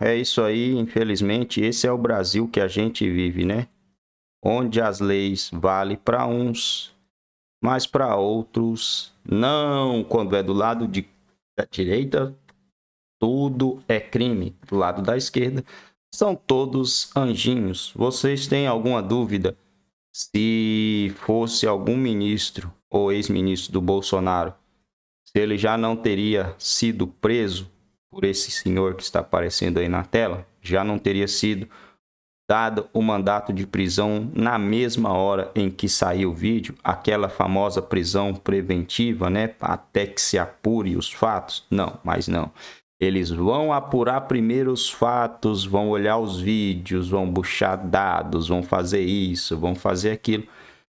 é isso aí, infelizmente, esse é o Brasil que a gente vive, né? Onde as leis valem para uns, mas para outros não. Quando é do lado de, da direita, tudo é crime. Do lado da esquerda, são todos anjinhos. Vocês têm alguma dúvida se fosse algum ministro ou ex-ministro do Bolsonaro, se ele já não teria sido preso por esse senhor que está aparecendo aí na tela, já não teria sido dado o mandato de prisão na mesma hora em que saiu o vídeo, aquela famosa prisão preventiva, né, até que se apure os fatos? Não, mas não. Eles vão apurar primeiro os fatos, vão olhar os vídeos, vão buchar dados, vão fazer isso, vão fazer aquilo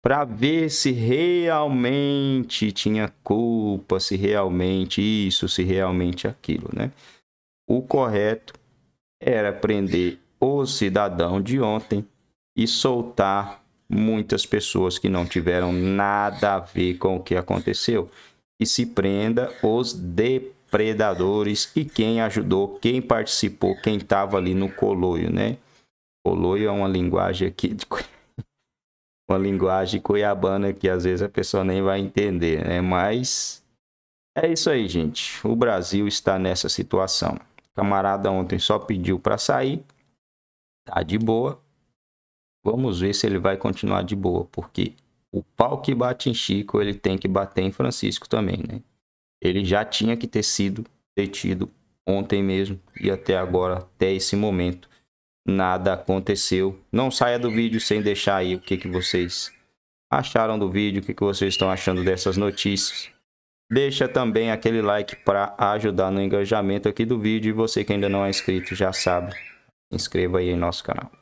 para ver se realmente tinha culpa, se realmente isso, se realmente aquilo, né? O correto era prender o cidadão de ontem e soltar muitas pessoas que não tiveram nada a ver com o que aconteceu e se prenda os depredadores e quem ajudou, quem participou, quem estava ali no coloio, né? Coloio é uma linguagem aqui de uma linguagem cuiabana que às vezes a pessoa nem vai entender, né? Mas é isso aí, gente. O Brasil está nessa situação. O camarada ontem só pediu para sair. Tá de boa. Vamos ver se ele vai continuar de boa, porque o pau que bate em Chico, ele tem que bater em Francisco também, né? Ele já tinha que ter sido detido ontem mesmo e até agora, até esse momento, nada aconteceu. Não saia do vídeo sem deixar aí o que, que vocês acharam do vídeo, o que, que vocês estão achando dessas notícias. Deixa também aquele like para ajudar no engajamento aqui do vídeo e você que ainda não é inscrito já sabe, inscreva aí em nosso canal.